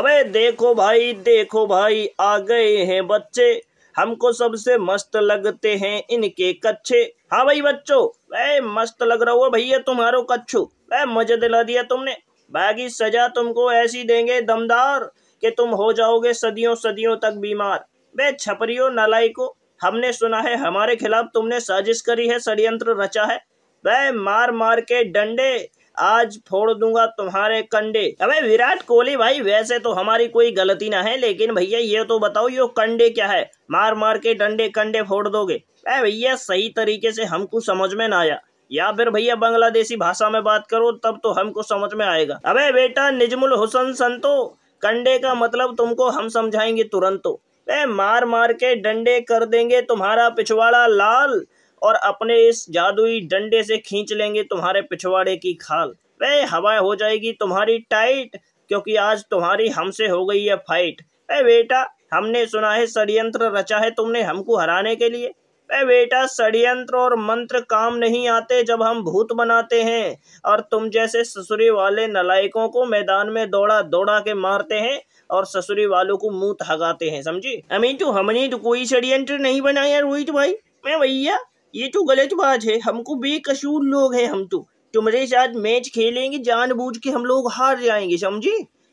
अबे देखो भाई देखो भाई आ गए हैं बच्चे हमको सबसे मस्त लगते हैं इनके कच्छे हाँ भाई बच्चो वह मस्त लग रहा हो भैया तुम्हारो कच्छो वह मजे दिला दिया तुमने बाकी सजा तुमको ऐसी देंगे दमदार कि तुम हो जाओगे सदियों सदियों तक बीमार वे छपरियो नलाई को हमने सुना है हमारे खिलाफ तुमने साजिश करी है षडयंत्र रचा है वह मार मार के डंडे आज फोड़ दूंगा तुम्हारे कंडे अबे विराट कोहली भाई वैसे तो हमारी कोई गलती ना है लेकिन भैया ये तो बताओ ये कंडे क्या है मार मार के डंडे कंडे फोड़ दोगे अरे भैया सही तरीके से हमको समझ में ना आया या फिर भैया बांग्लादेशी भाषा में बात करो तब तो हमको समझ में आएगा अबे बेटा निजमुल हुसन संतो कंडे का मतलब तुमको हम समझाएंगे तुरंत तो मार मार के डंडे कर देंगे तुम्हारा पिछवाड़ा लाल और अपने इस जादुई डंडे से खींच लेंगे तुम्हारे पिछवाड़े की खाल वह हवा हो जाएगी तुम्हारी टाइट क्योंकि आज तुम्हारी हमसे हो गई है फाइट अः बेटा हमने सुना है षडयंत्र रचा है तुमने हमको हराने के लिए अरे बेटा षडयंत्र और मंत्र काम नहीं आते जब हम भूत बनाते हैं और तुम जैसे ससुरी वाले नलायकों को मैदान में दौड़ा दौड़ा के मारते हैं और ससुरी वालों को मुंह हगाते हैं समझी अमीन तो हमने तो कोई षडयंत्र नहीं बनाया रोहित भाई मैं भैया ये तो गलत बात है हमको बेकसूर लोग हैं हम तो तुम्हारे साथ मैच खेलेंगे जानबूझ के हम लोग हार जाएंगे समझी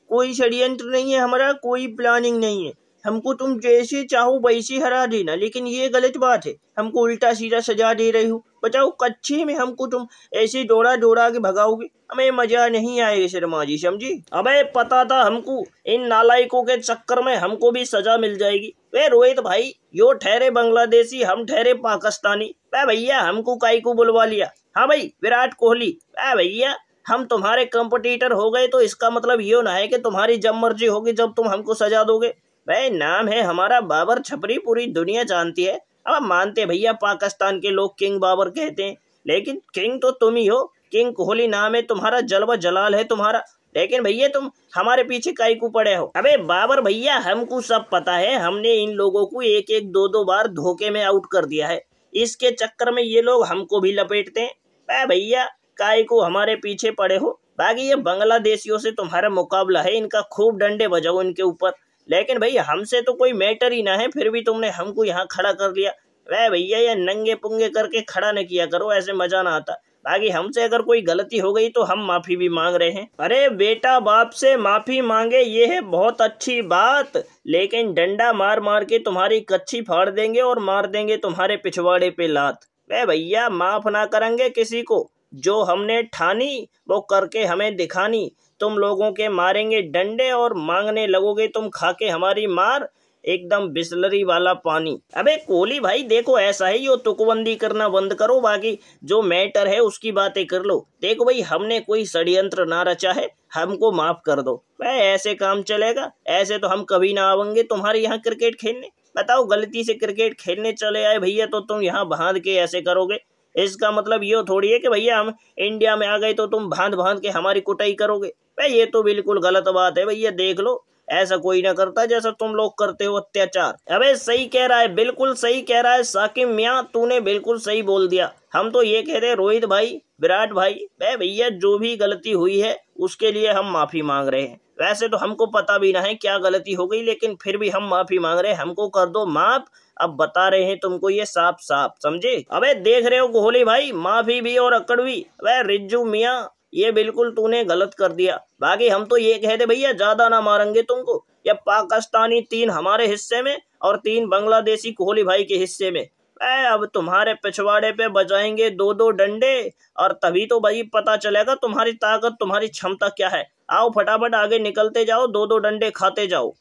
कोई षडयंत्र नहीं है हमारा कोई प्लानिंग नहीं है हमको तुम जैसे चाहो वैसे हरा देना लेकिन ये गलत बात है हमको उल्टा सीधा सजा दे रही हो बताओ कच्चे में हमको तुम ऐसे दौड़ा दौड़ा के भगाओगे हमें मजा नहीं आएगा शर्मा जी समझी अबे पता था हमको इन नालायकों के चक्कर में हमको भी सजा मिल जाएगी वे रोहित भाई यो ठहरे बांग्लादेशी हम ठहरे पाकिस्तानी अः भैया हमको काई को बुलवा लिया हाँ भाई विराट कोहली अः भैया हम तुम्हारे कंपटीटर हो गए तो इसका मतलब ये ना है कि तुम्हारी जब मर्जी होगी जब तुम हमको सजा दोगे भाई नाम है हमारा बाबर छपरी पूरी दुनिया जानती है अब मानते भैया पाकिस्तान के लोग किंग बाबर कहते हैं लेकिन किंग तो तुम ही हो किंग कोहली नाम है तुम्हारा जलवा जलाल है तुम्हारा लेकिन भैया तुम हमारे पीछे काई को पड़े हो अबे बाबर भैया हमको सब पता है हमने इन लोगों को एक एक दो दो बार धोखे में आउट कर दिया है इसके चक्कर में ये लोग हमको भी लपेटते हैं भैया काय को हमारे पीछे पड़े हो बाकी ये बांग्लादेशियों से तुम्हारा मुकाबला है इनका खूब डंडे बजाओ इनके ऊपर लेकिन भाई हमसे तो कोई मैटर ही ना है फिर भी तुमने हमको यहाँ खड़ा कर लिया वह भैया ये नंगे पुंगे करके खड़ा न किया करो ऐसे मजा ना आता ताकि हमसे अगर कोई गलती हो गई तो हम माफ़ी भी मांग रहे हैं अरे बेटा बाप से माफ़ी मांगे ये है बहुत अच्छी बात लेकिन डंडा मार मार के तुम्हारी कच्ची फाड़ देंगे और मार देंगे तुम्हारे पिछवाड़े पे लात वे भैया माफ़ ना करेंगे किसी को जो हमने ठानी वो करके हमें दिखानी तुम लोगों के मारेंगे डंडे और मांगने लगोगे तुम खाके हमारी मार एकदम बिस्लरी वाला पानी अबे कोहली भाई देखो ऐसा है यो तुकबंदी करना बंद करो बाकी जो मैटर है उसकी बातें कर लो देखो भाई हमने कोई षड्यंत्र ना रचा है हमको माफ कर दो भाई ऐसे काम चलेगा ऐसे तो हम कभी ना आवेंगे तुम्हारे यहाँ क्रिकेट खेलने बताओ गलती से क्रिकेट खेलने चले आए भैया तो तुम यहाँ बांध के ऐसे करोगे इसका मतलब ये थोड़ी है कि भैया हम इंडिया में आ गए तो तुम भांध बांध के हमारी कुटाई करोगे भाई ये तो बिल्कुल गलत बात है भैया देख लो ऐसा कोई ना करता जैसा तुम लोग करते हो अत्याचार अबे सही कह रहा है बिल्कुल सही कह रहा है साकिब मियाँ तूने बिल्कुल सही बोल दिया हम तो ये कह रहे रोहित भाई विराट भाई अरे भैया जो भी गलती हुई है उसके लिए हम माफ़ी मांग रहे हैं वैसे तो हमको पता भी ना है क्या गलती हो गई लेकिन फिर भी हम माफ़ी मांग रहे हैं हमको कर दो माफ़ अब बता रहे हैं तुमको ये साफ साफ समझे अबे देख रहे हो कोहली भाई माफ़ी भी और अकड़ भी अबे रिज्जू मियाँ ये बिल्कुल तूने गलत कर दिया बाकी हम तो ये कहते भैया ज़्यादा ना मारेंगे तुमको या पाकिस्तानी तीन हमारे हिस्से में और तीन बांग्लादेशी कोहली भाई के हिस्से में अब तुम्हारे पिछवाड़े पे बजाएंगे दो दो डंडे और तभी तो भाई पता चलेगा तुम्हारी ताकत तुम्हारी क्षमता क्या है आओ फटाफट आगे निकलते जाओ दो दो डंडे खाते जाओ